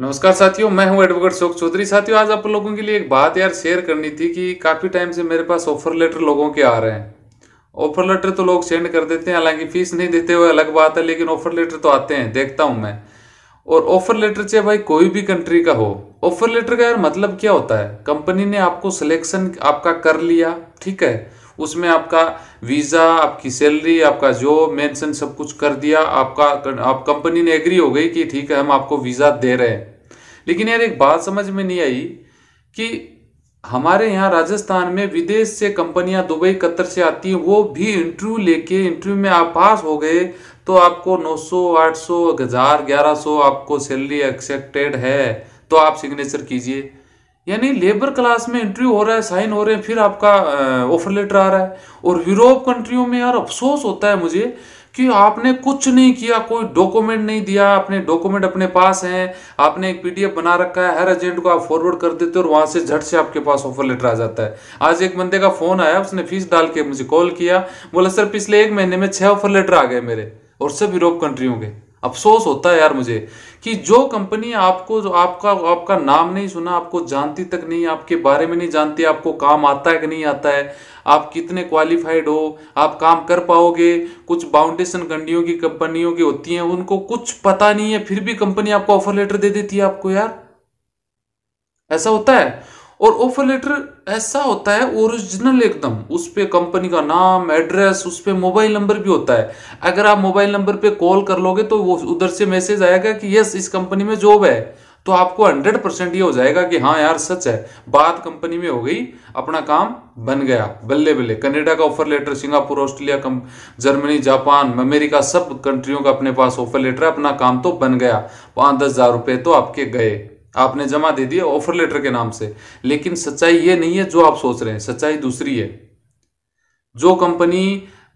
नमस्कार साथियों मैं हूं एडवोकेट शोक चौधरी साथियों आज आप लोगों के लिए एक बात यार शेयर करनी थी कि काफ़ी टाइम से मेरे पास ऑफर लेटर लोगों के आ रहे हैं ऑफर लेटर तो लोग सेंड कर देते हैं हालांकि फीस नहीं देते हुए अलग बात है लेकिन ऑफर लेटर तो आते हैं देखता हूं मैं और ऑफर लेटर चाहे भाई कोई भी कंट्री का हो ऑफर लेटर का यार मतलब क्या होता है कंपनी ने आपको सिलेक्शन आपका कर लिया ठीक है उसमें आपका वीज़ा आपकी सैलरी आपका जो मेंशन सब कुछ कर दिया आपका आप कंपनी ने एग्री हो गई कि ठीक है हम आपको वीज़ा दे रहे हैं लेकिन यार एक बात समझ में नहीं आई कि हमारे यहाँ राजस्थान में विदेश से कंपनियां दुबई कतर से आती हैं वो भी इंटरव्यू लेके इंटरव्यू में आप पास हो गए तो आपको 900 800 हज़ार सौ आपको सैलरी एक्सेप्टेड है तो आप सिग्नेचर कीजिए यानी लेबर क्लास में इंटरव्यू हो रहा है साइन हो रहे हैं फिर आपका ऑफर लेटर आ रहा है और यूरोप कंट्रियों में यार अफसोस होता है मुझे कि आपने कुछ नहीं किया कोई डॉक्यूमेंट नहीं दिया अपने डॉक्यूमेंट अपने पास हैं आपने एक पीडीएफ बना रखा है हर एजेंट को आप फॉरवर्ड कर देते हो और वहां से झट से आपके पास ऑफर लेटर आ जाता है आज एक बंदे का फोन आया उसने फीस डाल के मुझे कॉल किया बोला सर पिछले एक महीने में छः ऑफर लेटर आ गए मेरे और सब यूरोप कंट्रियों के अफसोस होता है यार मुझे कि जो कंपनी आपको जो आपका आपका नाम नहीं सुना आपको जानती तक नहीं आपके बारे में नहीं जानती आपको काम आता है कि नहीं आता है आप कितने क्वालिफाइड हो आप काम कर पाओगे कुछ बाउंडेशन कंडियों की कंपनियों की होती हैं उनको कुछ पता नहीं है फिर भी कंपनी आपको ऑफर लेटर दे देती है आपको यार ऐसा होता है और ऑफर लेटर ऐसा होता है ओरिजिनल एकदम उस पर कंपनी का नाम एड्रेस उस पर मोबाइल नंबर भी होता है अगर आप मोबाइल नंबर पे कॉल कर लोगे तो वो उधर से मैसेज आएगा कि यस इस कंपनी में जॉब है तो आपको हंड्रेड परसेंट ये हो जाएगा कि हाँ यार सच है बात कंपनी में हो गई अपना काम बन गया बल्ले बल्ले कनाडा का offer letter Singapore Australia Germany Japan America सब कंट्रियों का अपने पास ऑफर लेटर है अपना काम तो बन गया पाँच दस हजार रुपये तो आपके गए आपने जमा दे दिया ऑफर लेटर के नाम से लेकिन सच्चाई ये नहीं है जो आप सोच रहे हैं सच्चाई दूसरी है जो कंपनी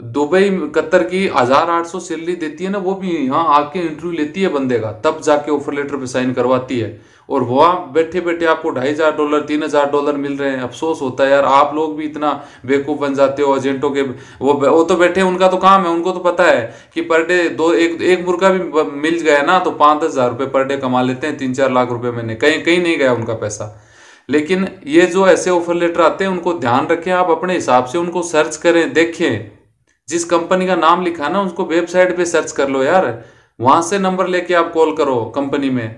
दुबई कतर की हजार आठ सौ सैलरी देती है ना वो भी यहाँ आके इंटरव्यू लेती है बंदे का तब जाके ऑफर लेटर पे साइन करवाती है और वहाँ बैठे बैठे आपको ढाई हजार डॉलर तीन हजार डॉलर मिल रहे हैं अफसोस होता है यार आप लोग भी इतना बेवकूफ़ बन जाते हो एजेंटों के वो वो तो बैठे उनका तो काम है उनको तो पता है कि पर डे दो एक एक मुर्गा भी मिल गया ना तो पाँच दस हज़ार रुपये पर डे कमा लेते हैं तीन चार लाख रुपये महीने कहीं कहीं नहीं गया उनका पैसा लेकिन ये जो ऐसे ऑफर लेटर आते हैं उनको ध्यान रखें आप अपने हिसाब से उनको सर्च करें देखें जिस कंपनी का नाम लिखा ना उसको वेबसाइट पे सर्च कर लो यार वहां से नंबर लेके आप कॉल करो कंपनी में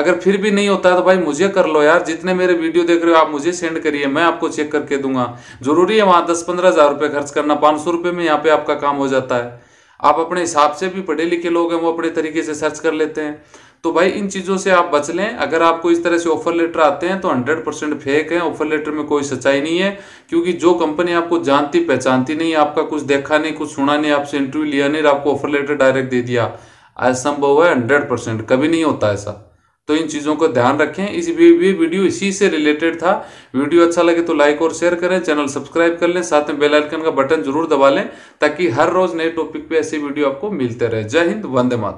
अगर फिर भी नहीं होता तो भाई मुझे कर लो यार जितने मेरे वीडियो देख रहे हो आप मुझे सेंड करिए मैं आपको चेक करके दूंगा जरूरी है वहां दस पंद्रह हजार रुपये खर्च करना पांच सौ रुपये में यहाँ पे आपका काम हो जाता है आप अपने हिसाब से भी पढ़े लिखे लोग हैं वो अपने तरीके से सर्च कर लेते हैं तो भाई इन चीज़ों से आप बच लें अगर आपको इस तरह से ऑफर लेटर आते हैं तो 100 परसेंट फेक है ऑफर लेटर में कोई सच्चाई नहीं है क्योंकि जो कंपनी आपको जानती पहचानती नहीं आपका कुछ देखा नहीं कुछ सुना नहीं आपसे इंटरव्यू लिया नहीं आपको ऑफर लेटर डायरेक्ट दे दिया असंभव है हंड्रेड परसेंट कभी नहीं होता ऐसा तो इन चीज़ों को ध्यान रखें इस भी वीडियो इसी से रिलेटेड था वीडियो अच्छा लगे तो लाइक और शेयर करें चैनल सब्सक्राइब कर लें साथ में बेल आइकन का बटन जरूर दबा लें ताकि हर रोज नए टॉपिक पे ऐसी वीडियो आपको मिलते रहे जय हिंद वंदे मातरम